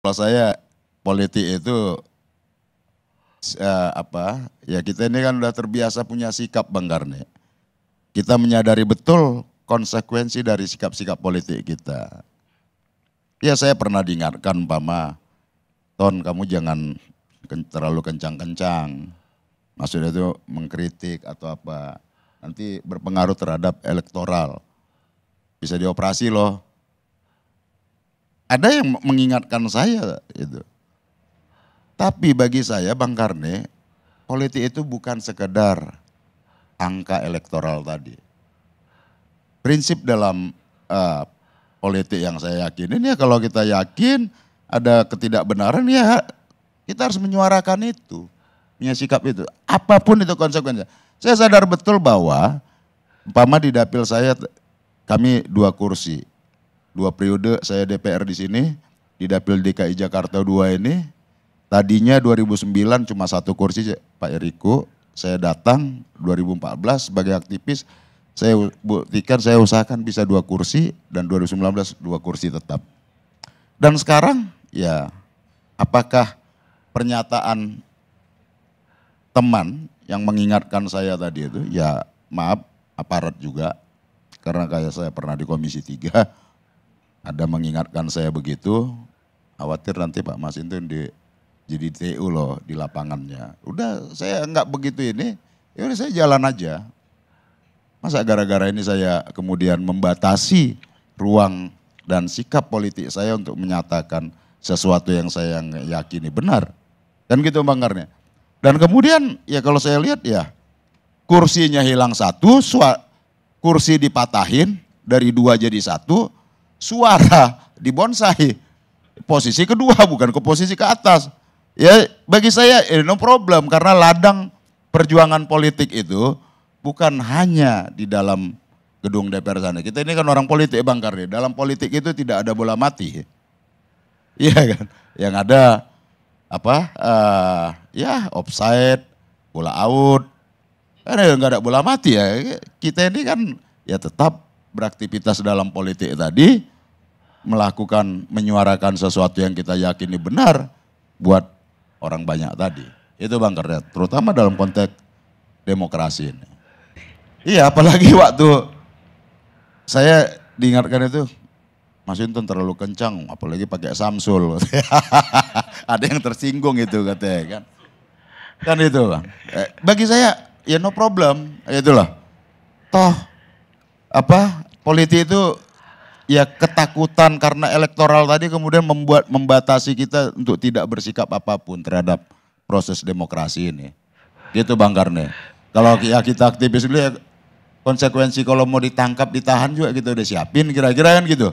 Kalau saya politik itu uh, apa ya kita ini kan udah terbiasa punya sikap Bang Garni. Kita menyadari betul konsekuensi dari sikap-sikap politik kita. Ya saya pernah diingatkan Pama, Ton kamu jangan terlalu kencang-kencang. Maksudnya itu mengkritik atau apa. Nanti berpengaruh terhadap elektoral. Bisa dioperasi loh ada yang mengingatkan saya itu. Tapi bagi saya Bang Karne, politik itu bukan sekedar angka elektoral tadi. Prinsip dalam uh, politik yang saya yakini, ya kalau kita yakin ada ketidakbenaran ya kita harus menyuarakan itu, punya sikap itu. Apapun itu konsekuensinya. Saya sadar betul bahwa umpama di dapil saya kami dua kursi dua periode saya DPR di sini, di Dapil DKI Jakarta 2 ini. Tadinya 2009 cuma satu kursi Pak Eriko, saya datang 2014 sebagai aktivis, saya buktikan saya usahakan bisa dua kursi dan 2019 dua kursi tetap. Dan sekarang ya apakah pernyataan teman yang mengingatkan saya tadi itu ya maaf aparat juga karena kayak saya pernah di komisi 3 ada mengingatkan saya begitu, khawatir nanti Pak Mas itu di jadi TU loh di lapangannya. Udah saya nggak begitu ini, ya udah saya jalan aja. Masa gara-gara ini saya kemudian membatasi ruang dan sikap politik saya untuk menyatakan sesuatu yang saya yakini benar. Dan gitu banggarnya. Dan kemudian ya kalau saya lihat ya kursinya hilang satu, kursi dipatahin dari dua jadi satu, suara di bonsai. Posisi kedua bukan ke posisi ke atas. Ya bagi saya eh, no problem karena ladang perjuangan politik itu bukan hanya di dalam gedung DPR sana. Kita ini kan orang politik eh, Bang Karni. Dalam politik itu tidak ada bola mati. Iya kan? Yang ada apa? Uh, ya offside, bola out. Kan nggak ada bola mati ya. Kita ini kan ya tetap beraktivitas dalam politik tadi melakukan menyuarakan sesuatu yang kita yakini benar buat orang banyak tadi. Itu Bang Kerdet, terutama dalam konteks demokrasi ini. Iya, apalagi waktu saya diingatkan itu Mas Yunton terlalu kencang, apalagi pakai Samsul. Ada yang tersinggung itu katanya kan. Kan itu bang. Eh, bagi saya ya no problem, itulah. Toh apa politik itu ya ketakutan karena elektoral tadi kemudian membuat membatasi kita untuk tidak bersikap apapun terhadap proses demokrasi ini. Gitu Bang Karne. Kalau ya kita aktivis dulu ya konsekuensi kalau mau ditangkap ditahan juga kita gitu, udah siapin kira-kira kan gitu.